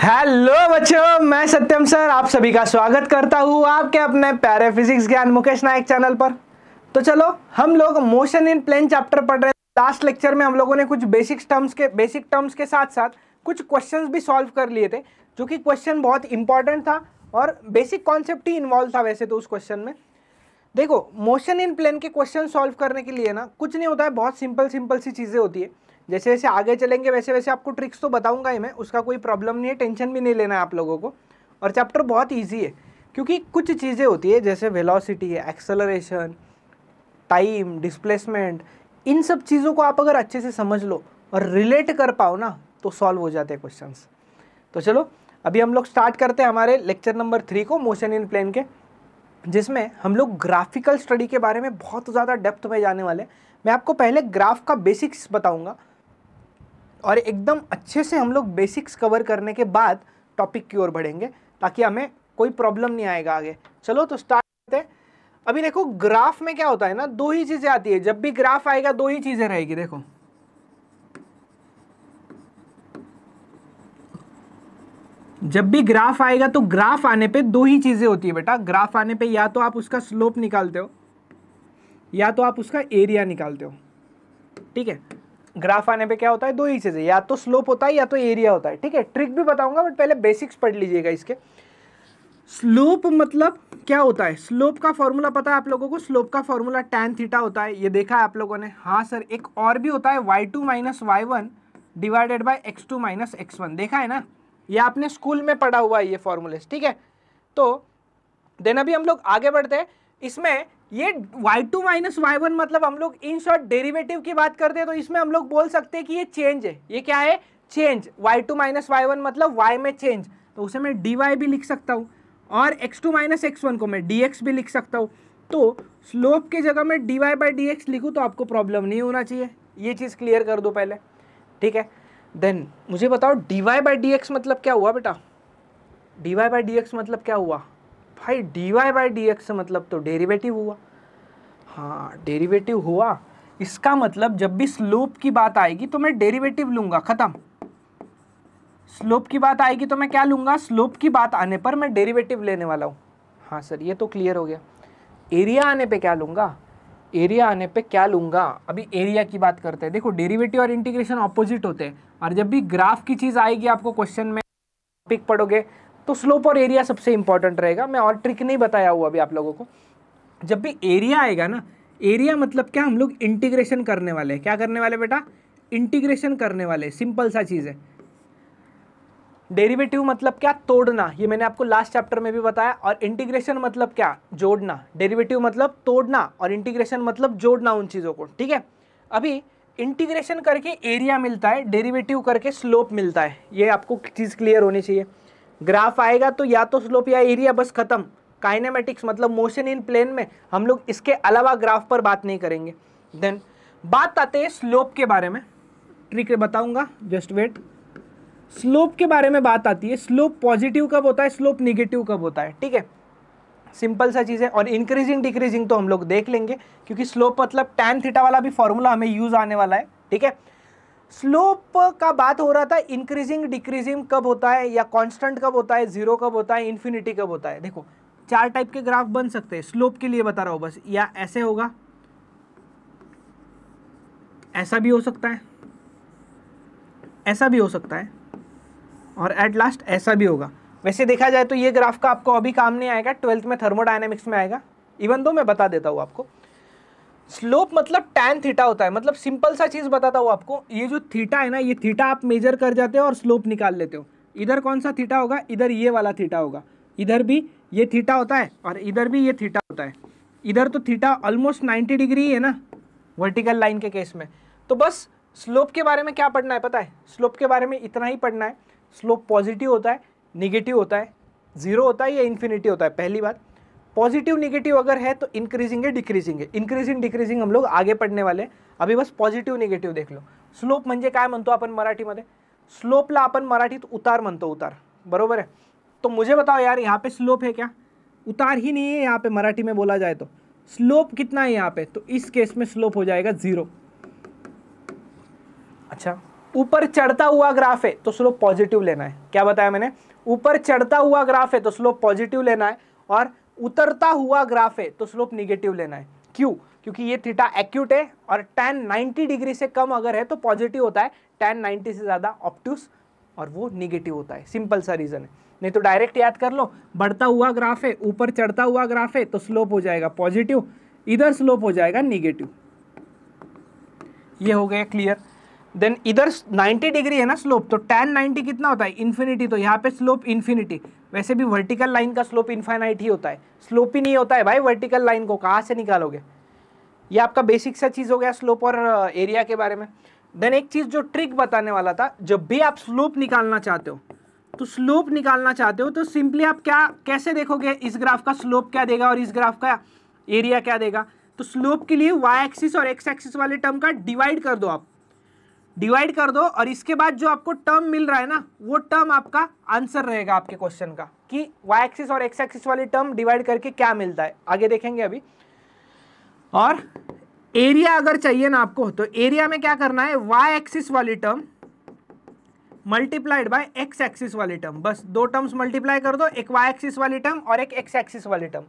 Hello बच्चों मैं सत्यम sir आप सभी का स्वागत करता हूँ आपके अपने प्यारे फिजिक्स ज्ञान मुकेश नायक चैनल पर तो चलो हम लोग मोशन इन प्लेन चैप्टर पढ़ रहे हैं लास्ट लेक्चर में हम लोगों ने कुछ बेसिक टर्म्स के बेसिक टर्म्स के साथ साथ कुछ क्वेश्चंस भी सॉल्व कर लिए थे जो कि क्वेश्चन बहुत इंपॉर्टेंट था और बेसिक कॉन्सेप्ट ही इन्वॉल्व था वैसे तो उस क्वेश्चन में देखो मोशन इन प्लेन के क्वेश्चन सॉल्व करने के लिए ना कुछ नहीं होता है बहुत सिंपल सिंपल सी चीज़ें होती है जैसे जैसे आगे चलेंगे वैसे वैसे आपको ट्रिक्स तो बताऊंगा ही मैं उसका कोई प्रॉब्लम नहीं है टेंशन भी नहीं लेना है आप लोगों को और चैप्टर बहुत ईजी है क्योंकि कुछ चीज़ें होती है जैसे वेलोसिटी है एक्सेलरेशन टाइम डिस्प्लेसमेंट इन सब चीज़ों को आप अगर अच्छे से समझ लो और रिलेट कर पाओ ना तो सॉल्व हो जाते हैं क्वेश्चन तो चलो अभी हम लोग स्टार्ट करते हैं हमारे लेक्चर नंबर थ्री को मोशन इन प्लेन के जिसमें हम लोग ग्राफिकल स्टडी के बारे में बहुत ज़्यादा डेप्थ में जाने वाले हैं मैं आपको पहले ग्राफ का बेसिक्स बताऊंगा और एकदम अच्छे से हम लोग बेसिक्स कवर करने के बाद टॉपिक की ओर बढ़ेंगे ताकि हमें कोई प्रॉब्लम नहीं आएगा आगे चलो तो स्टार्ट करते हैं अभी देखो ग्राफ में क्या होता है ना दो ही चीज़ें आती है जब भी ग्राफ आएगा दो ही चीज़ें रहेगी देखो जब भी ग्राफ आएगा तो ग्राफ आने पे दो ही चीज़ें होती है बेटा ग्राफ आने पे या तो आप उसका स्लोप निकालते हो या तो आप उसका एरिया निकालते हो ठीक है ग्राफ आने पे क्या होता है दो ही चीज़ें या तो स्लोप होता है या तो एरिया होता है ठीक है ट्रिक भी बताऊंगा बट पहले बेसिक्स पढ़ लीजिएगा इसके स्लोप मतलब क्या होता है स्लोप का फॉर्मूला पता है आप लोगों को स्लोप का फॉर्मूला टैन थीटा होता है ये देखा है आप लोगों ने हाँ सर एक और भी होता है Y two minus Y one divided by X two minus X one देखा है ना ये आपने स्कूल में पढ़ा हुआ है ये फॉर्मूले ठीक है तो देन अभी हम लोग आगे बढ़ते हैं इसमें ये y2 टू माइनस वाई मतलब हम लोग इन शॉर्ट डेरिवेटिव की बात करते हैं तो इसमें हम लोग बोल सकते हैं कि ये चेंज है ये क्या है change y2 two minus Y मतलब y में चेंज तो उसे मैं डी भी लिख सकता हूँ और x2 टू माइनस एक्स को मैं dx भी लिख सकता हूँ तो स्लोप के जगह मैं dy Y by D X लिखूँ तो आपको प्रॉब्लम नहीं होना चाहिए ये चीज़ क्लियर कर दो पहले ठीक है देन मुझे बताओ D Y by D X मतलब क्या हुआ बेटा dy Y by D X मतलब क्या हुआ भाई D Y by D X मतलब तो डेरिवेटिव हुआ हाँ डेरिवेटिव हुआ इसका मतलब जब भी स्लोप की बात आएगी तो मैं डेरिवेटिव लूँगा ख़त्म स्लोप की बात आएगी तो मैं क्या लूँगा स्लोप की बात आने पर मैं डेरिवेटिव लेने वाला हूँ हाँ सर ये तो क्लियर हो गया एरिया आने पे क्या लूँगा एरिया आने पे क्या लूँगा अभी एरिया की बात करते हैं देखो डेरिवेटिव और इंटीग्रेशन ऑपोजिट होते हैं और जब भी ग्राफ की चीज़ आएगी आपको क्वेश्चन में टॉपिक पढ़ोगे तो स्लोप और एरिया सबसे इंपॉर्टेंट रहेगा मैं और ट्रिक नहीं बताया हुआ अभी आप लोगों को जब भी एरिया आएगा ना एरिया मतलब क्या हम लोग इंटीग्रेशन करने वाले हैं क्या करने वाले बेटा इंटीग्रेशन करने वाले सिंपल सा चीज़ है डेरिवेटिव मतलब क्या तोड़ना ये मैंने आपको लास्ट चैप्टर में भी बताया और इंटीग्रेशन मतलब क्या जोड़ना डेरिवेटिव मतलब तोड़ना और इंटीग्रेशन मतलब जोड़ना उन चीज़ों को ठीक है अभी इंटीग्रेशन करके एरिया मिलता है डेरिवेटिव करके स्लोप मिलता है ये आपको चीज़ क्लियर होनी चाहिए ग्राफ आएगा तो या तो स्लोप या एरिया बस खत्म काइनेमेटिक्स मतलब मोशन इन प्लेन में हम लोग इसके अलावा ग्राफ पर बात नहीं करेंगे देन बात आते हैं स्लोप के बारे में ट्रिक बताऊंगा जस्ट वेट स्लोप के बारे में बात आती है स्लोप पॉजिटिव कब होता है स्लोप निगेटिव कब होता है ठीक है सिंपल सा चीज़ है और इंक्रीजिंग डिक्रीजिंग तो हम लोग देख लेंगे क्योंकि स्लोप मतलब टैन थीटा वाला भी फॉर्मूला हमें यूज़ आने वाला है ठीक है स्लोप का बात हो रहा था इंक्रीजिंग डिक्रीजिंग कब होता है या कांस्टेंट कब होता है जीरो कब होता है इन्फिनिटी कब होता है देखो चार टाइप के ग्राफ बन सकते हैं स्लोप के लिए बता रहा हूँ बस या ऐसे होगा ऐसा भी हो सकता है ऐसा भी हो सकता है और एट लास्ट ऐसा भी होगा वैसे देखा जाए तो ये ग्राफ का आपको अभी काम नहीं आएगा ट्वेल्थ में थर्मोडाइनमिक्स में आएगा इवन दो मैं बता देता हूँ आपको स्लोप मतलब टैन थीटा होता है मतलब सिंपल सा चीज़ बताता हूँ आपको ये जो थीटा है ना ये थीटा आप मेजर कर जाते हो और स्लोप निकाल लेते हो इधर कौन सा थीटा होगा इधर ये वाला थीटा होगा इधर भी ये थीटा होता है और इधर भी ये थीटा होता है इधर तो थीटा ऑलमोस्ट नाइन्टी डिग्री है ना वर्टिकल लाइन के केस में तो बस स्लोप के बारे में क्या पढ़ना है पता है स्लोप के बारे में इतना ही पढ़ना है स्लोप पॉजिटिव होता है निगेटिव होता है ज़ीरो होता है या इन्फिनिटी होता है पहली बात पॉजिटिव निगेटिव अगर है तो इंक्रीजिंग है डिक्रीजिंग है इंक्रीजिंग डिक्रीजिंग हम लोग आगे पढ़ने वाले अभी बस पॉजिटिव निगेटिव देख लो स्लोप का मन तो अपन मराठी में स्लोपला आपण मराठीत उतार मन तो उतार बरबर है तो मुझे बताओ यार यहाँ पे स्लोप है क्या उतार ही नहीं है यहाँ पे मराठी में बोला जाए तो स्लोप कितना है यहाँ पे तो इस केस में स्लोप हो जाएगा ज़ीरो अच्छा ऊपर चढ़ता हुआ ग्राफ है तो स्लोप पॉजिटिव लेना है क्या बताया मैंने ऊपर चढ़ता हुआ ग्राफ है तो स्लोप पॉजिटिव लेना है और उतरता हुआ ग्राफ है तो स्लोप निगेटिव लेना है क्यों क्योंकि ये थीटा एक्यूट है और टेन 90 डिग्री से कम अगर है तो पॉजिटिव होता है टेन 90 से ज़्यादा ऑप्टूस और वो निगेटिव होता है सिंपल सा रीज़न है नहीं तो डायरेक्ट याद कर लो बढ़ता हुआ ग्राफ है ऊपर चढ़ता हुआ ग्राफ है तो स्लोप हो जाएगा पॉजिटिव इधर स्लोप हो जाएगा निगेटिव ये हो गया क्लियर देन इधर 90 डिग्री है ना स्लोप तो टेन 90 कितना होता है इन्फिनिटी तो यहाँ पे स्लोप इन्फिनिटी वैसे भी वर्टिकल लाइन का स्लोप इन्फाइनाइट ही होता है स्लोप ही नहीं होता है भाई वर्टिकल लाइन को कहाँ से निकालोगे ये आपका बेसिक सा चीज़ हो गया स्लोप और एरिया के बारे में देन एक चीज़ जो ट्रिक बताने वाला था जब भी आप स्लोप निकालना चाहते हो तो स्लोप निकालना चाहते हो तो सिंपली आप क्या कैसे देखोगे इस ग्राफ का स्लोप क्या देगा और इस ग्राफ का एरिया क्या देगा तो स्लोप के लिए वाई एक्सिस और एक्स एक्सिस वाले टर्म का डिवाइड कर दो आप डिवाइड कर दो और इसके बाद जो आपको टर्म मिल रहा है ना वो टर्म आपका आंसर रहेगा आपके क्वेश्चन का कि वाई एक्सिस और एक्स एक्सिस वाली टर्म डिवाइड करके क्या मिलता है आगे देखेंगे अभी और एरिया अगर चाहिए ना आपको तो एरिया में क्या करना है वाई एक्सिस वाली term multiplied by X axis वाली टर्म बस दो टर्म्स मल्टीप्लाई कर दो एक वाई एक्सिस वाली टर्म और एक एक्स एक्सिस वाली टर्म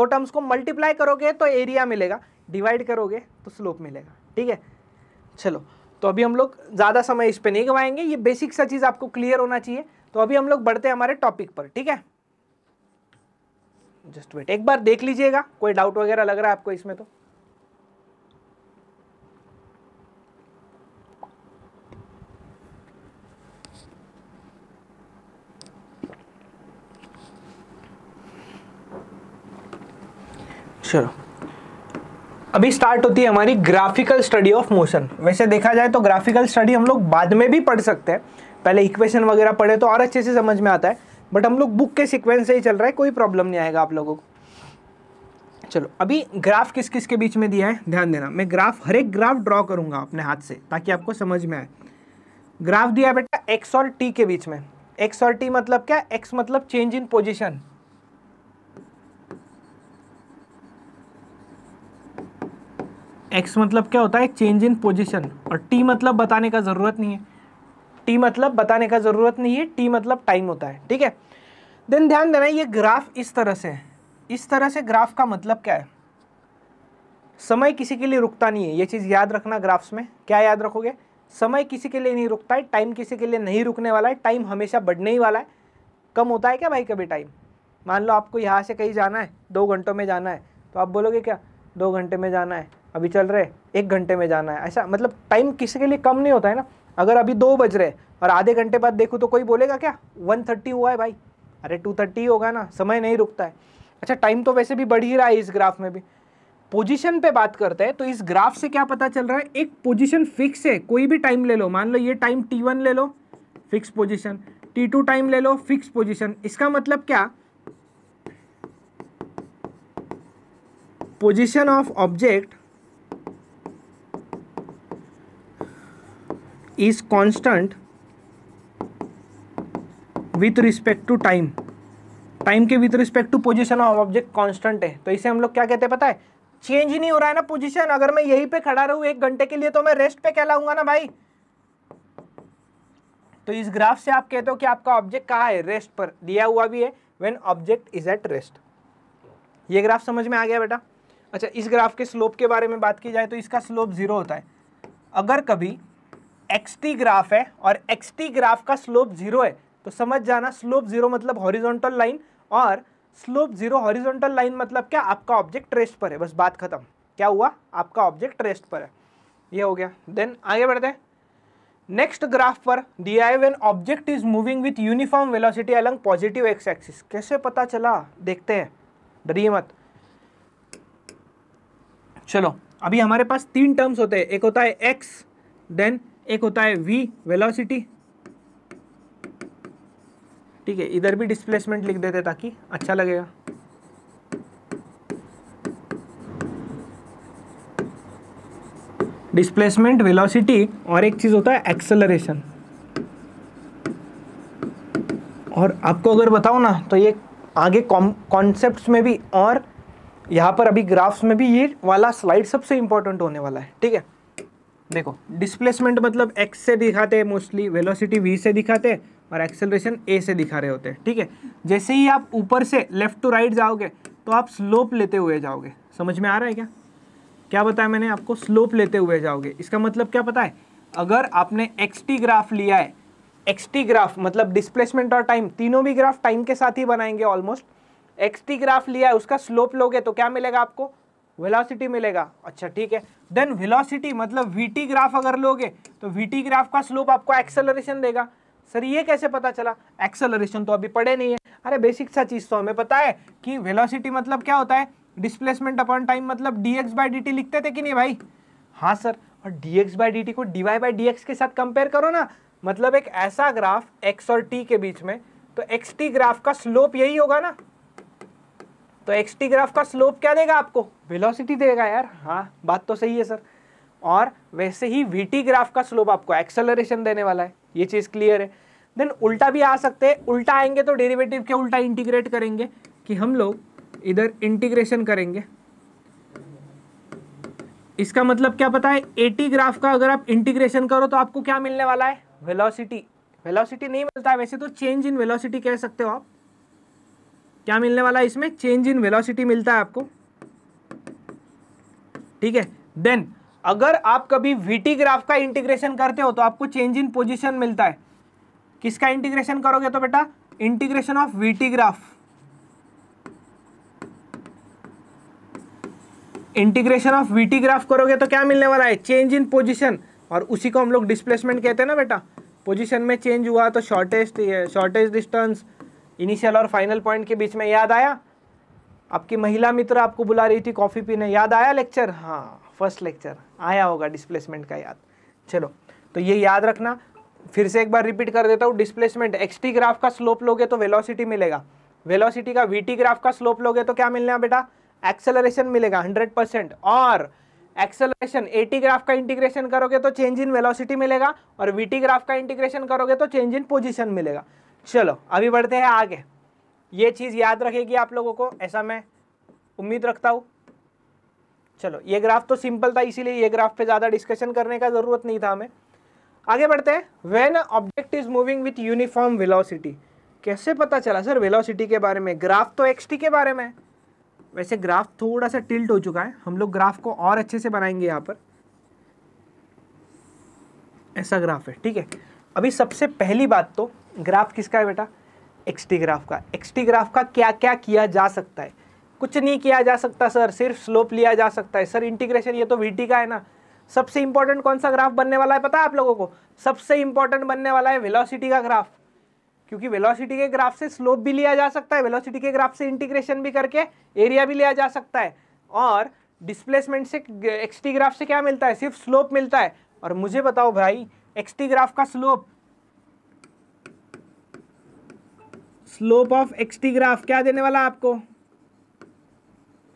दो टर्म्स को मल्टीप्लाई करोगे तो एरिया मिलेगा डिवाइड करोगे तो स्लोप मिलेगा ठीक है चलो तो अभी हम लोग ज़्यादा समय इस पर नहीं गवाएंगे ये बेसिक सा चीज़ आपको क्लियर होना चाहिए तो अभी हम लोग बढ़ते हैं हमारे टॉपिक पर ठीक है जस्ट वेट एक बार देख लीजिएगा कोई डाउट वगैरह लग रहा है आपको इसमें तो चलो अभी स्टार्ट होती है हमारी ग्राफिकल स्टडी ऑफ मोशन वैसे देखा जाए तो ग्राफिकल स्टडी हम लोग बाद में भी पढ़ सकते हैं पहले इक्वेशन वगैरह पढ़े तो और अच्छे से समझ में आता है बट हम लोग बुक के सिक्वेंस से ही चल रहा है कोई प्रॉब्लम नहीं आएगा आप लोगों को चलो अभी ग्राफ किस किस के बीच में दिया है ध्यान देना मैं ग्राफ हर एक ग्राफ ड्रॉ करूंगा अपने हाथ से ताकि आपको समझ में आए ग्राफ दिया बेटा एक्स और टी के बीच में एक्स और टी मतलब क्या एक्स मतलब चेंज इन पोजिशन एक्स मतलब क्या होता है चेंज इन पोजिशन और टी मतलब बताने का ज़रूरत नहीं है टी मतलब बताने का ज़रूरत नहीं है टी मतलब टाइम होता है ठीक है देन ध्यान देना ये ग्राफ इस तरह से है इस तरह से ग्राफ का मतलब क्या है समय किसी के लिए रुकता नहीं है ये चीज़ याद रखना ग्राफ्स में क्या याद रखोगे समय किसी के लिए नहीं रुकता है टाइम किसी के लिए नहीं रुकने वाला है टाइम हमेशा बढ़ने ही वाला है कम होता है क्या भाई कभी टाइम मान लो आपको यहाँ से कहीं जाना है दो घंटों में जाना है तो आप बोलोगे क्या दो घंटे में जाना है अभी चल रहे एक घंटे में जाना है ऐसा मतलब टाइम किसी के लिए कम नहीं होता है ना अगर अभी दो बज रहे और आधे घंटे बाद देखूँ तो कोई बोलेगा क्या वन थर्टी हुआ है भाई अरे टू थर्टी होगा ना समय नहीं रुकता है अच्छा टाइम तो वैसे भी बढ़ ही रहा है इस ग्राफ में भी पोजिशन पर बात करते हैं तो इस ग्राफ से क्या पता चल रहा है एक पोजिशन फिक्स है कोई भी टाइम ले लो मान लो ये टाइम टी वन ले लो fix position T two time ले लो फिक्स पोजिशन इसका मतलब क्या position of object is constant with respect to time time के with respect to position of object constant है तो इसे हम लोग क्या कहते हैं पता है चेंज ही नहीं हो रहा है ना पोजिशन अगर मैं यहीं पे खड़ा रहूं एक घंटे के लिए तो मैं रेस्ट पे कहलाऊंगा ना भाई तो इस ग्राफ से आप कहते हो कि आपका ऑब्जेक्ट कहाँ है रेस्ट पर दिया हुआ भी है when object is at rest ये ग्राफ समझ में आ गया बेटा अच्छा इस ग्राफ के स्लोप के बारे में बात की जाए तो इसका स्लोप जीरो होता है अगर कभी एक्स टी ग्राफ है और एक्स टी ग्राफ का स्लोप जीरो है तो समझ जाना स्लोप जीरो मतलब हॉरिजॉन्टल लाइन और स्लोप जीरो हॉरिजॉन्टल लाइन मतलब क्या आपका ऑब्जेक्ट रेस्ट पर है बस बात खत्म क्या हुआ आपका ऑब्जेक्ट रेस्ट पर है ये हो गया देन आगे बढ़ते हैं नेक्स्ट ग्राफ पर the I when object is moving with uniform velocity along positive X axis कैसे पता चला देखते हैं डरिए मत चलो अभी हमारे पास तीन टर्म्स होते हैं एक होता है एक्स देन एक होता है वी वेलोसिटी ठीक है इधर भी डिस्प्लेसमेंट लिख देते ताकि अच्छा लगेगा डिस्प्लेसमेंट वेलोसिटी और एक चीज़ होता है एक्सेलरेशन और आपको अगर बताओ ना तो ये आगे कॉन्सेप्ट में भी और यहाँ पर अभी ग्राफ्स में भी ये वाला स्लाइड सबसे इंपॉर्टेंट होने वाला है ठीक है देखो डिस्प्लेसमेंट मतलब एक्स से दिखाते हैं मोस्टली वेलोसिटी वी से दिखाते हैं और एक्सेलरेशन ए से दिखा रहे होते हैं ठीक है जैसे ही आप ऊपर से लेफ्ट टू राइट जाओगे तो आप स्लोप लेते हुए जाओगे समझ में आ रहा है क्या क्या बताया मैंने आपको स्लोप लेते हुए जाओगे इसका मतलब क्या पता है अगर आपने एक्स टी ग्राफ लिया है एक्स टी ग्राफ मतलब डिस्प्लेसमेंट और टाइम तीनों भी ग्राफ टाइम के साथ ही बनाएंगे ऑलमोस्ट एक्स टी ग्राफ लिया है उसका स्लोप लोगे तो क्या मिलेगा आपको वेलोसिटी मिलेगा अच्छा ठीक है देन वेलोसिटी मतलब वीटी ग्राफ अगर लोगे तो वीटी ग्राफ का स्लोप आपको एक्सेलरेशन देगा सर ये कैसे पता चला एक्सेलरेशन तो अभी पढ़े नहीं है अरे बेसिक सा चीज़ तो हमें पता है कि वेलोसिटी मतलब क्या होता है डिस्प्लेसमेंट अपॉन टाइम मतलब D X by D T लिखते थे कि नहीं भाई हाँ सर और D X by D T को D Y by D X के साथ कंपेयर करो ना मतलब एक ऐसा ग्राफ एक्स और टी के बीच में तो एक्स टी ग्राफ का स्लोप यही होगा ना तो एक्स टी ग्राफ का स्लोप क्या देगा आपको वेलोसिटी देगा यार हाँ बात तो सही है सर और वैसे ही वी टी ग्राफ का स्लोप आपको एक्सेलरेशन देने वाला है ये चीज़ क्लियर है देन उल्टा भी आ सकते हैं उल्टा आएंगे तो डेरिवेटिव के उल्टा इंटीग्रेट करेंगे कि हम लोग इधर इंटीग्रेशन करेंगे इसका मतलब क्या पता है एटी ग्राफ का अगर आप इंटीग्रेशन करो तो आपको क्या मिलने वाला है वेलोसिटी वेलोसिटी नहीं मिलता है वैसे तो चेंज इन वेलोसिटी कह सकते हो आप क्या मिलने वाला है इसमें चेंज इन वेलोसिटी मिलता है आपको ठीक है देन अगर आप कभी वीटी ग्राफ का इंटीग्रेशन करते हो तो आपको चेंज इन पोजिशन मिलता है किसका इंटीग्रेशन करोगे तो बेटा integration of VT graph integration of VT graph करोगे तो क्या मिलने वाला है चेंज इन पोजिशन और उसी को हम लोग डिस्प्लेसमेंट कहते हैं ना बेटा पोजिशन में चेंज हुआ तो शॉर्टेस्ट शॉर्टेस्ट डिस्टेंस इनिशियल और फाइनल पॉइंट के बीच में याद आया आपकी महिला मित्र आपको बुला रही थी कॉफ़ी पीने याद आया लेक्चर हाँ फर्स्ट लेक्चर आया होगा डिस्प्लेसमेंट का याद चलो तो ये याद रखना फिर से एक बार रिपीट कर देता हूँ डिस्प्लेसमेंट एक्स टी ग्राफ का स्लोप लोगे तो वेलोसिटी मिलेगा वेलोसिटी का वी टी ग्राफ का स्लोप लोगे तो क्या मिलना है बेटा एक्सेलरेशन मिलेगा हंड्रेड परसेंट और एक्सेलरेशन टी ग्राफ का इंटीग्रेशन करोगे तो चेंज इन वेलोसिटी मिलेगा और वीटी ग्राफ का इंटीग्रेशन करोगे तो चेंज इन पोजिशन मिलेगा चलो अभी बढ़ते हैं आगे ये चीज़ याद रखेगी आप लोगों को ऐसा मैं उम्मीद रखता हूँ चलो ये ग्राफ तो सिंपल था इसीलिए ये ग्राफ पे ज़्यादा डिस्कशन करने का ज़रूरत नहीं था हमें आगे बढ़ते हैं when object is moving with uniform velocity कैसे पता चला सर वेलोसिटी के बारे में ग्राफ तो एक्स के बारे में वैसे ग्राफ थोड़ा सा टिल्ट हो चुका है हम लोग ग्राफ को और अच्छे से बनाएंगे यहाँ पर ऐसा ग्राफ है ठीक है अभी सबसे पहली बात तो ग्राफ किसका है बेटा एक्सटी ग्राफ का एक्सटी ग्राफ का क्या क्या किया जा सकता है कुछ नहीं किया जा सकता सर सिर्फ स्लोप लिया जा सकता है सर इंटीग्रेशन ये तो वी का है ना सबसे इंपॉर्टेंट कौन सा ग्राफ बनने वाला है पता है आप लोगों को सबसे इंपॉर्टेंट बनने वाला है वेलोसिटी का ग्राफ क्योंकि वेलोसिटी के ग्राफ से स्लोप भी लिया जा सकता है वेलोसिटी के ग्राफ से इंटीग्रेशन भी करके एरिया भी लिया जा सकता है और डिस्प्लेसमेंट से एक्सटी ग्राफ से क्या मिलता है सिर्फ स्लोप मिलता है और मुझे बताओ भाई एक्सटी ग्राफ का slope slope of XT graph क्या देने वाला आपको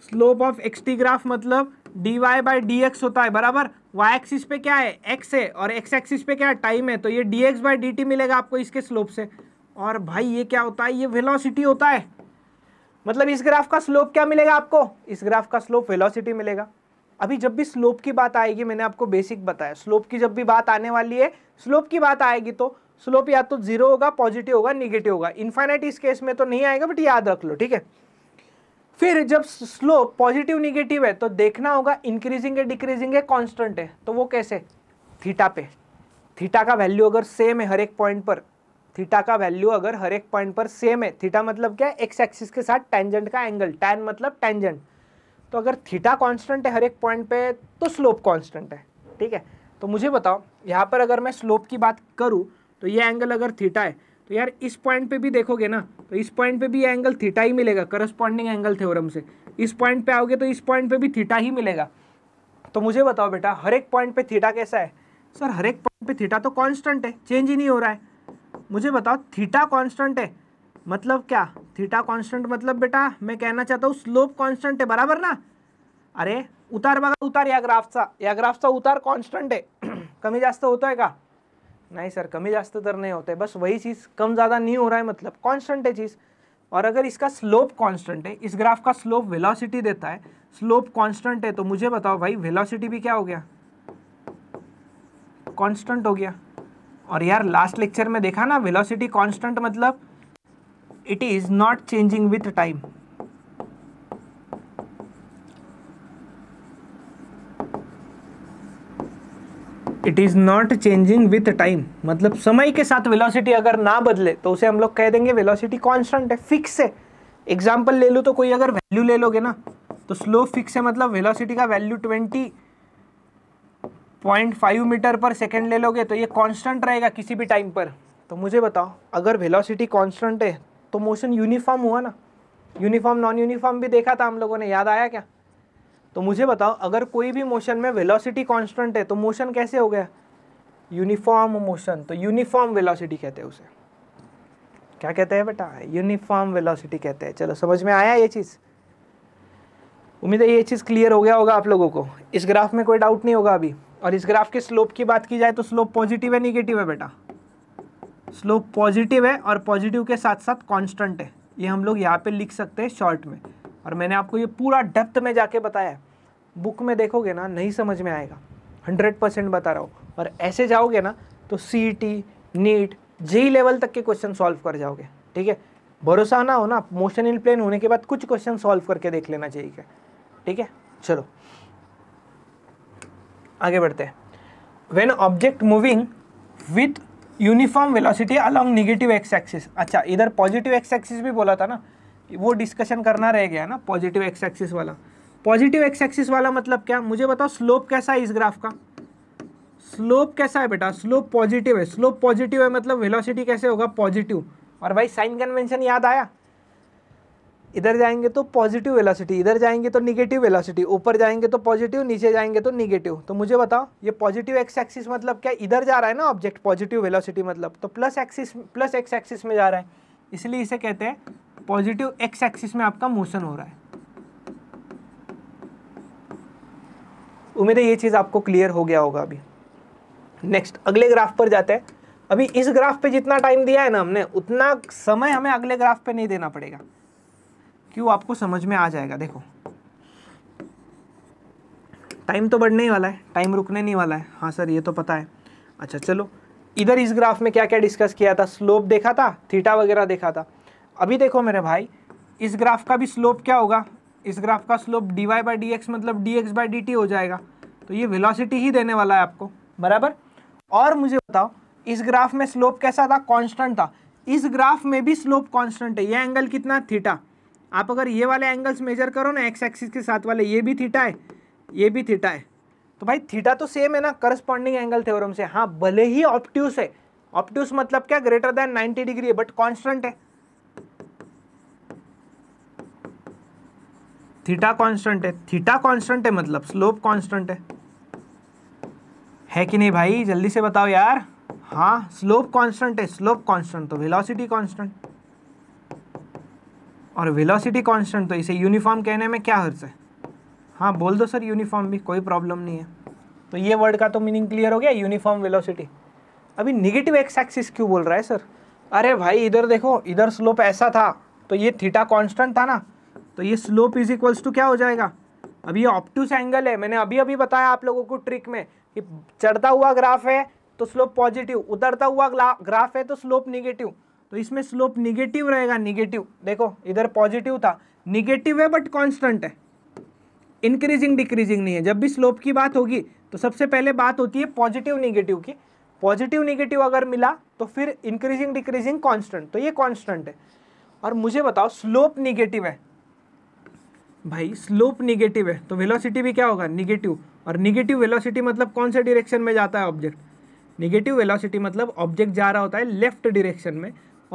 स्लोप ऑफ एक्सटी ग्राफ मतलब D Y by D X होता है बराबर वाई एक्सिस पे क्या है एक्स है और एक्स एक्सिस पे क्या है टाइम है तो ये D X by D T मिलेगा आपको इसके स्लोप से और भाई ये क्या होता है ये वेलोसिटी होता है मतलब इस ग्राफ का स्लोप क्या मिलेगा आपको इस ग्राफ का स्लोप वेलोसिटी मिलेगा अभी जब भी स्लोप की बात आएगी मैंने आपको बेसिक बताया स्लोप की जब भी बात आने वाली है स्लोप की बात आएगी तो स्लोप या तो जीरो होगा पॉजिटिव होगा निगेटिव होगा इन्फाइनाइट इस केस में तो नहीं आएगा बट याद रख लो ठीक है फिर जब स्लोप पॉजिटिव निगेटिव है तो देखना होगा इंक्रीजिंग है डिक्रीजिंग है कॉन्स्टेंट है तो वो कैसे थीटा पे थीटा का वैल्यू अगर सेम है हर एक पॉइंट पर थीटा का वैल्यू अगर हर एक पॉइंट पर सेम है थीटा मतलब क्या है एक्स एक्सिस के साथ टेंजेंट का एंगल टैन मतलब टेंजेंट तो अगर थीटा कांस्टेंट है हर एक पॉइंट पे तो स्लोप कांस्टेंट है ठीक है तो मुझे बताओ यहाँ पर अगर मैं स्लोप की बात करूँ तो ये एंगल अगर थीटा है तो यार इस पॉइंट पे भी देखोगे ना तो इस पॉइंट पे भी ये एंगल थीटा ही मिलेगा करस्पॉन्डिंग एंगल थ्योरम से इस पॉइंट पे आओगे तो इस पॉइंट पे भी थीटा ही मिलेगा तो मुझे बताओ बेटा हर एक पॉइंट पे थीटा कैसा है सर हर एक पॉइंट पे थीटा तो कांस्टेंट है चेंज ही नहीं हो रहा है मुझे बताओ थीटा कॉन्स्टेंट है मतलब क्या थीटा कॉन्स्टेंट मतलब बेटा मैं कहना चाहता हूँ स्लोप कॉन्स्टेंट है बराबर ना अरे उतार बगा उतार या ग्राफचा या ग्राफचा उतार कॉन्स्टंट है कमी जास्त होता है का नहीं सर कमी जास्त तर नहीं होते बस वही चीज़ कम ज़्यादा नहीं हो रहा है मतलब कांस्टेंट है चीज़ और अगर इसका स्लोप कांस्टेंट है इस ग्राफ का स्लोप वेलोसिटी देता है स्लोप कांस्टेंट है तो मुझे बताओ भाई वेलोसिटी भी क्या हो गया कांस्टेंट हो गया और यार लास्ट लेक्चर में देखा ना वेलोसिटी कांस्टेंट मतलब it is not changing with time it is not changing with time मतलब समय के साथ वेलोसिटी अगर ना बदले तो उसे हम लोग कह देंगे वेलोसिटी कांस्टेंट है फिक्स है एग्जाम्पल ले लो तो कोई अगर वैल्यू ले लोगे ना तो स्लो फिक्स है मतलब वेलोसिटी का value twenty point five metre per second ले लोगे तो ये कॉन्स्टेंट रहेगा किसी भी टाइम पर तो मुझे बताओ अगर वेलोसिटी कॉन्स्टेंट है तो मोशन यूनिफॉर्म हुआ ना यूनिफॉर्म नॉन यूनिफॉर्म भी देखा था हम लोगों ने याद आया क्या तो मुझे बताओ अगर कोई भी मोशन में वेलोसिटी कांस्टेंट है तो मोशन कैसे हो गया यूनिफॉर्म मोशन तो यूनिफॉर्म वेलोसिटी कहते हैं उसे क्या कहते हैं बेटा यूनिफॉर्म वेलोसिटी कहते हैं चलो समझ में आया ये चीज़ उम्मीद है ये चीज़ क्लियर हो गया होगा आप लोगों को इस ग्राफ में कोई डाउट नहीं होगा अभी और इस ग्राफ के स्लोप की बात की जाए तो स्लोप पॉजिटिव है निगेटिव है बेटा स्लोप पॉजिटिव है और पॉजिटिव के साथ साथ कॉन्स्टेंट है ये हम लोग यहाँ पे लिख सकते हैं शॉर्ट में और मैंने आपको ये पूरा डेप्थ में जाके बताया बुक में देखोगे ना नहीं समझ में आएगा हंड्रेड परसेंट बता रहा हूँ और ऐसे जाओगे ना तो C T e NEET JEE level e तक के क्वेश्चन सॉल्व कर जाओगे ठीक है भरोसा ना हो ना मोशन इन प्लेन होने के बाद कुछ क्वेश्चन सॉल्व करके देख लेना चाहिए ठीक है चलो आगे बढ़ते हैं when object moving with uniform velocity along negative X axis अच्छा इधर पॉजिटिव एक्स एक्सिस भी बोला था ना वो डिस्कशन करना रह गया ना पॉजिटिव एक्स एक्सिस वाला पॉजिटिव एक्स एक्सिस वाला मतलब क्या मुझे बताओ स्लोप कैसा है इस ग्राफ का स्लोप कैसा है बेटा स्लोप पॉजिटिव है स्लोप पॉजिटिव है मतलब वेलोसिटी कैसे होगा पॉजिटिव और भाई साइन कन्वेंशन याद आया इधर जाएंगे तो पॉजिटिव वेलोसिटी इधर जाएंगे तो निगेटिव वेलोसिटी ऊपर जाएंगे तो पॉजिटिव नीचे जाएंगे तो निगेटिव तो मुझे बताओ ये पॉजिटिव एक्स एक्सिस मतलब क्या इधर जा रहा है ना ऑब्जेक्ट पॉजिटिव वेलोसिटी मतलब तो plus axis plus X axis में जा रहा है इसलिए इसे कहते हैं पॉजिटिव एक्स एक्सिस में आपका मोशन हो रहा है उम्मीद है ये चीज़ आपको क्लियर हो गया होगा अभी नेक्स्ट अगले ग्राफ पर जाते हैं अभी इस ग्राफ पे जितना टाइम दिया है ना हमने उतना समय हमें अगले ग्राफ पे नहीं देना पड़ेगा क्यों आपको समझ में आ जाएगा देखो टाइम तो बढ़ने ही वाला है टाइम रुकने नहीं वाला है हाँ सर ये तो पता है अच्छा चलो इधर इस ग्राफ में क्या क्या डिस्कस किया था स्लोप देखा था थीटा वगैरह देखा था अभी देखो मेरे भाई इस ग्राफ का भी स्लोप क्या होगा इस ग्राफ का slope D Y by D X मतलब D X by D T हो जाएगा तो ये वेलोसिटी ही देने वाला है आपको बराबर और मुझे बताओ इस ग्राफ में स्लोप कैसा था कांस्टेंट था इस ग्राफ में भी स्लोप कांस्टेंट है ये एंगल कितना थीटा आप अगर ये वाले एंगल्स मेजर करो ना एक्स एक्सिस के साथ वाले ये भी थीटा है ये भी थीटा है तो भाई थीटा तो सेम है ना करस्पॉन्डिंग एंगल थ्योरम से हाँ भले ही ऑप्ट्यूस है ऑप्ट्यूस मतलब क्या ग्रेटर दैन 90 डिग्री है बट कॉन्स्टेंट है थीटा कांस्टेंट है थीटा कांस्टेंट है मतलब स्लोप कांस्टेंट है है कि नहीं भाई जल्दी से बताओ यार हाँ स्लोप कांस्टेंट है स्लोप कांस्टेंट तो वेलोसिटी कांस्टेंट और वेलोसिटी कांस्टेंट तो इसे यूनिफॉर्म कहने में क्या हर्ज है हाँ बोल दो सर यूनिफॉर्म भी कोई प्रॉब्लम नहीं है तो ये वर्ड का तो मीनिंग क्लियर हो गया यूनिफॉर्म वेलोसिटी अभी निगेटिव एक्स एक्सिस क्यों बोल रहा है सर अरे भाई इधर देखो इधर स्लोप ऐसा था तो ये थीटा कांस्टेंट था ना तो ये स्लोप इज इक्वल्स टू क्या हो जाएगा अभी ये ऑप्टूस एंगल है मैंने अभी अभी बताया आप लोगों को ट्रिक में कि चढ़ता हुआ ग्राफ है तो स्लोप पॉजिटिव उतरता हुआ ग्राफ है तो स्लोप निगेटिव तो इसमें स्लोप निगेटिव रहेगा निगेटिव देखो इधर पॉजिटिव था निगेटिव है बट कॉन्स्टेंट है इंक्रीजिंग डिक्रीजिंग नहीं है जब भी स्लोप की बात होगी तो सबसे पहले बात होती है पॉजिटिव निगेटिव की पॉजिटिव निगेटिव अगर मिला तो फिर इंक्रीजिंग डिक्रीजिंग कांस्टेंट तो ये कांस्टेंट है और मुझे बताओ स्लोप निगेटिव है भाई स्लोप निगेटिव है तो वेलोसिटी भी क्या होगा निगेटिव और निगेटिव वेलोसिटी मतलब कौन से डिरेक्शन में जाता है ऑब्जेक्ट निगेटिव वेलोसिटी मतलब ऑब्जेक्ट जा रहा होता है लेफ्ट डिरेक्शन में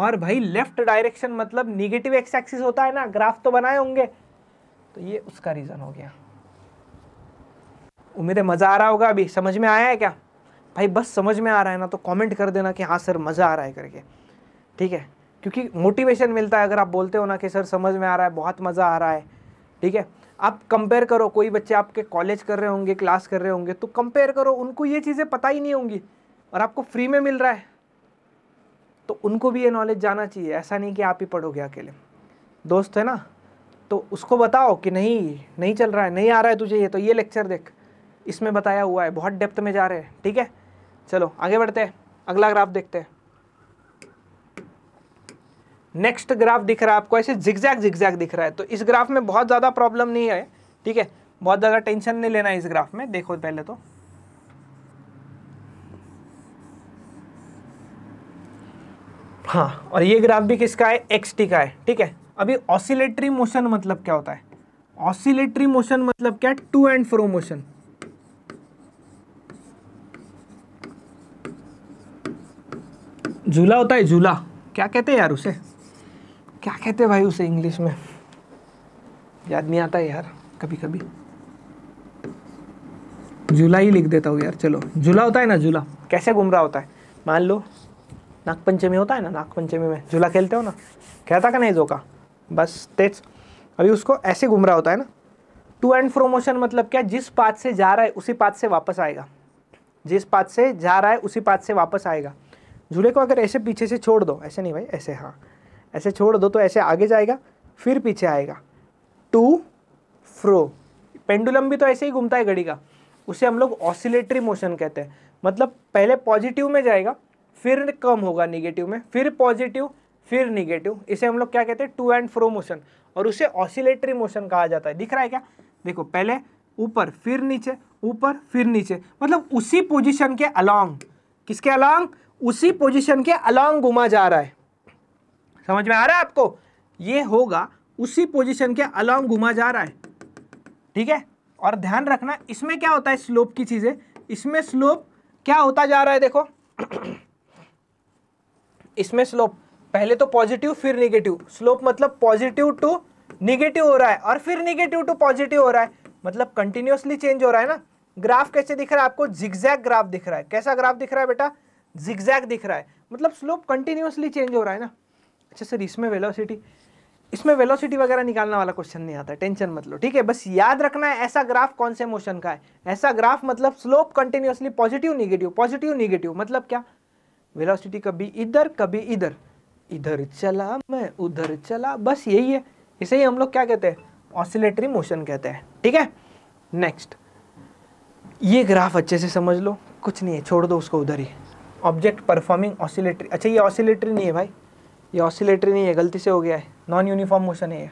और भाई लेफ्ट डायरेक्शन मतलब निगेटिव एक्स एक्सिस होता है ना ग्राफ तो बनाए होंगे तो ये उसका रीज़न हो गया उम्मीद है मज़ा आ रहा होगा अभी समझ में आया है क्या भाई बस समझ में आ रहा है ना तो कमेंट कर देना कि हाँ सर मज़ा आ रहा है करके ठीक है क्योंकि मोटिवेशन मिलता है अगर आप बोलते हो ना कि सर समझ में आ रहा है बहुत मज़ा आ रहा है ठीक है आप कंपेयर करो कोई बच्चे आपके कॉलेज कर रहे होंगे क्लास कर रहे होंगे तो कंपेयर करो उनको ये चीज़ें पता ही नहीं होंगी और आपको फ्री में मिल रहा है तो उनको भी ये नॉलेज जाना चाहिए ऐसा नहीं कि आप ही पढ़ोगे अकेले दोस्त है ना तो उसको बताओ कि नहीं नहीं चल रहा है नहीं आ रहा है तुझे ये तो ये लेक्चर देख इसमें बताया हुआ है बहुत डेप्थ में जा रहे हैं ठीक है चलो आगे बढ़ते हैं अगला ग्राफ देखते हैं नेक्स्ट ग्राफ दिख रहा है आपको ऐसे जिगजैग जिगजैग दिख रहा है तो इस ग्राफ में बहुत ज़्यादा प्रॉब्लम नहीं है ठीक है बहुत ज़्यादा टेंशन नहीं लेना है इस ग्राफ में देखो पहले तो हाँ और ये ग्राफ भी किसका है एक्स टी का है ठीक है अभी ऑसिलेटरी मोशन मतलब क्या होता है ऑसिलेटरी मोशन मतलब क्या टू एंड फ्रो मोशन झूला होता है झूला क्या कहते हैं यार उसे क्या कहते हैं भाई उसे इंग्लिश में याद नहीं आता यार कभी कभी झूला ही लिख देता हूँ यार चलो झूला होता है ना झूला कैसे घूम रहा होता है मान लो नागपंचमी होता है ना नागपंचमी में झूला खेलते हो ना कहता का नहीं झोंका बस तेज अभी उसको ऐसे घूम रहा होता है ना टू एंड फ्रो मोशन मतलब क्या जिस पाथ से जा रहा है उसी पाथ से वापस आएगा जिस पाथ से जा रहा है उसी पाथ से वापस आएगा झूले को अगर ऐसे पीछे से छोड़ दो ऐसे नहीं भाई ऐसे हाँ ऐसे छोड़ दो तो ऐसे आगे जाएगा फिर पीछे आएगा टू फ्रो पेंडुलम भी तो ऐसे ही घूमता है घड़ी का उसे हम लोग ऑसिलेटरी मोशन कहते हैं मतलब पहले पॉजिटिव में जाएगा फिर कम होगा निगेटिव में फिर पॉजिटिव फिर निगेटिव इसे हम लोग क्या कहते हैं टू एंड फ्रो मोशन और उसे ऑसिलेटरी मोशन कहा जाता है दिख रहा है क्या देखो पहले ऊपर फिर नीचे ऊपर फिर नीचे मतलब उसी पोजीशन के अलॉन्ग किसके अलॉन्ग उसी पोजीशन के अलॉन्ग घुमा जा रहा है समझ में आ रहा है आपको ये होगा उसी पोजीशन के अलॉन्ग घुमा जा रहा है ठीक है और ध्यान रखना इसमें क्या होता है स्लोप की चीज़ें इसमें स्लोप क्या होता जा रहा है देखो इसमें स्लोप पहले तो पॉजिटिव फिर निगेटिव स्लोप मतलब पॉजिटिव टू निगेटिव हो रहा है और फिर निगेटिव टू पॉजिटिव हो रहा है मतलब कंटिन्यूसली चेंज हो रहा है ना ग्राफ कैसे दिख रहा है आपको जिग्जैक ग्राफ दिख रहा है कैसा ग्राफ दिख रहा है बेटा जिग्जैक दिख रहा है मतलब स्लोप कंटिन्यूसली चेंज हो रहा है ना अच्छा सर इसमें वेलोसिटी इसमें वेलोसिटी वगैरह निकालने वाला क्वेश्चन नहीं आता टेंशन मत लो ठीक है बस याद रखना है ऐसा ग्राफ कौन से मोशन का है ऐसा ग्राफ मतलब slope continuously positive negative positive negative मतलब क्या वेलोसिटी कभी इधर कभी इधर इधर चला मैं उधर चला बस यही है इसे ही हम लोग क्या कहते हैं ऑसिलेटरी मोशन कहते हैं ठीक है नेक्स्ट ये ग्राफ अच्छे से समझ लो कुछ नहीं है छोड़ दो उसको उधर ही ऑब्जेक्ट परफॉर्मिंग ऑसिलेटरी अच्छा ये ऑसिलेटरी नहीं है भाई ये ऑसिलेटरी नहीं है गलती से हो गया है नॉन यूनिफॉर्म मोशन है ये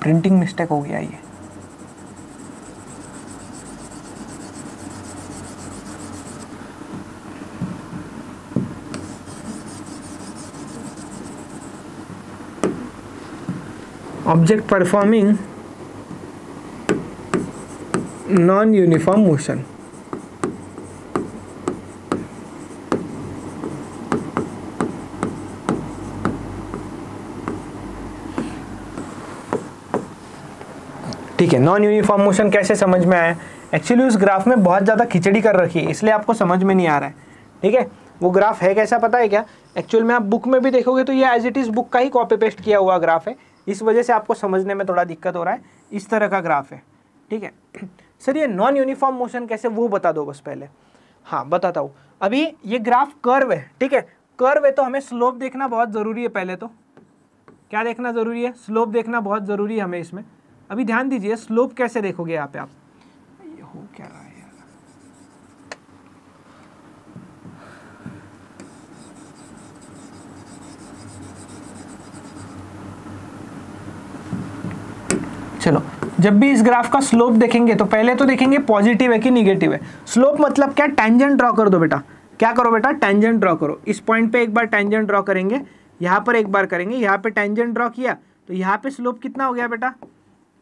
प्रिंटिंग मिस्टेक हो गया ये object performing non uniform motion ठीक है नॉन यूनिफॉर्म मोशन कैसे समझ में आया एक्चुअली उस ग्राफ में बहुत ज़्यादा खिचड़ी कर रखी है इसलिए आपको समझ में नहीं आ रहा है ठीक है वो ग्राफ है कैसा पता है क्या एक्चुअल में आप बुक में भी देखोगे तो ये एज इट इज़ बुक का ही कॉपी पेस्ट किया हुआ ग्राफ है इस वजह से आपको समझने में थोड़ा दिक्कत हो रहा है इस तरह का ग्राफ है ठीक है सर ये नॉन यूनिफॉर्म मोशन कैसे वो बता दो बस पहले हाँ बताता हूँ अभी ये ग्राफ कर्व है ठीक है कर्व है तो हमें स्लोप देखना बहुत ज़रूरी है पहले तो क्या देखना ज़रूरी है स्लोप देखना बहुत ज़रूरी है हमें इसमें अभी ध्यान दीजिए स्लोप कैसे देखोगे यहाँ पे आप हो क्या रहा चलो जब भी इस ग्राफ का स्लोप देखेंगे तो पहले तो देखेंगे पॉजिटिव है कि निगेटिव है स्लोप मतलब क्या टेंजेंट ड्रॉ कर दो बेटा क्या करो बेटा टेंजेंट ड्रॉ करो इस पॉइंट पे एक बार टेंजेंट ड्रॉ करेंगे यहाँ पर एक बार करेंगे यहाँ पे टेंजेंट ड्रॉ किया तो यहाँ पे स्लोप कितना हो गया बेटा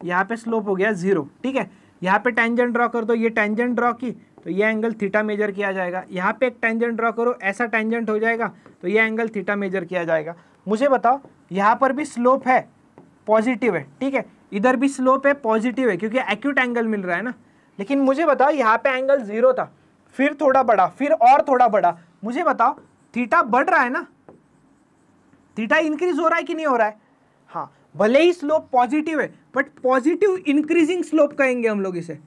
यहाँ पे स्लोप हो गया जीरो ठीक है यहाँ पे टेंजेंट ड्रॉ कर दो ये टेंजेंट ड्रॉ की तो ये एंगल थीटा मेजर किया जाएगा यहाँ पे एक टेंजेंट ड्रॉ करो ऐसा टेंजेंट हो जाएगा तो ये एंगल थीटा मेजर किया जाएगा मुझे बताओ यहाँ पर भी स्लोप है पॉजिटिव है ठीक है इधर भी स्लोप है पॉजिटिव है क्योंकि एक्यूट एंगल मिल रहा है ना लेकिन मुझे बताओ यहाँ पे एंगल जीरो था फिर थोड़ा बड़ा फिर और थोड़ा बढ़ा मुझे बताओ थीटा बढ़ रहा है ना थीटा इंक्रीज हो रहा है कि नहीं हो रहा है हाँ भले ही स्लोप पॉजिटिव है बट पॉजिटिव इंक्रीजिंग स्लोप कहेंगे हम लोग इसे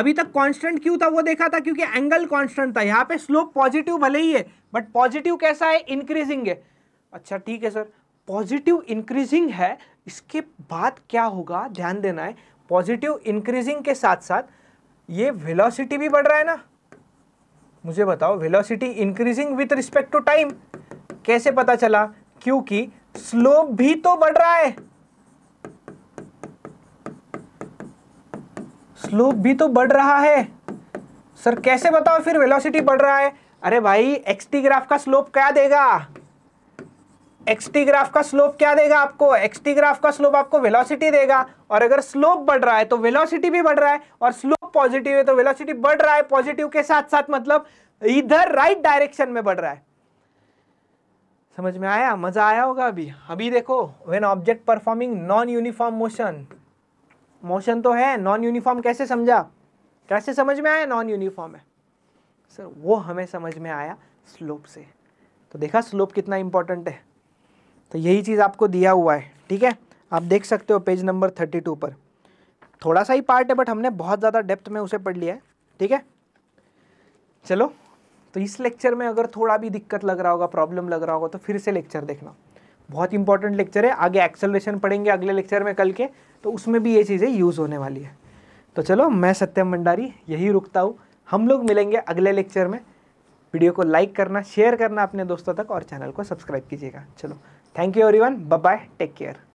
अभी तक कांस्टेंट क्यों था वो देखा था क्योंकि एंगल कांस्टेंट था यहाँ पे स्लोप पॉजिटिव भले ही है बट पॉजिटिव कैसा है इंक्रीजिंग है अच्छा ठीक है सर पॉजिटिव इंक्रीजिंग है इसके बाद क्या होगा ध्यान देना है पॉजिटिव इंक्रीजिंग के साथ साथ ये वेलोसिटी भी बढ़ रहा है ना मुझे बताओ velocity increasing with respect to time कैसे पता चला क्योंकि स्लोप भी तो बढ़ रहा है स्लोप भी तो बढ़ रहा है सर कैसे बताओ फिर वेलोसिटी बढ़ रहा है अरे भाई एक्सटी ग्राफ का स्लोप क्या देगा एक्सटी ग्राफ का स्लोप क्या देगा आपको एक्सटी ग्राफ का स्लोप आपको वेलोसिटी देगा और अगर स्लोप बढ़ रहा है तो वेलोसिटी भी बढ़ रहा है और स्लोप पॉजिटिव है तो वेलोसिटी बढ़ रहा है पॉजिटिव के साथ साथ मतलब इधर राइट डायरेक्शन में बढ़ रहा है समझ में आया मजा आया होगा अभी अभी देखो when object performing non uniform motion motion तो है नॉन यूनिफॉर्म कैसे समझा कैसे समझ में आया नॉन यूनिफॉर्म है सर वो हमें समझ में आया स्लोप से तो देखा स्लोप कितना इंपॉर्टेंट है तो यही चीज़ आपको दिया हुआ है ठीक है आप देख सकते हो पेज नंबर थर्टी टू पर थोड़ा सा ही पार्ट है बट हमने बहुत ज़्यादा डेप्थ में उसे पढ़ लिया है ठीक है चलो तो इस लेक्चर में अगर थोड़ा भी दिक्कत लग रहा होगा प्रॉब्लम लग रहा होगा तो फिर से लेक्चर देखना बहुत इंपॉर्टेंट लेक्चर है आगे एक्सेलरेशन पढ़ेंगे अगले लेक्चर में कल के तो उसमें भी ये चीज़ें यूज़ होने वाली है तो चलो मैं सत्यम भंडारी यही रुकता हूँ हम लोग मिलेंगे अगले लेक्चर में वीडियो को लाइक करना शेयर करना अपने दोस्तों तक और चैनल को सब्सक्राइब कीजिएगा चलो Thank you everyone. Bye bye. Take care.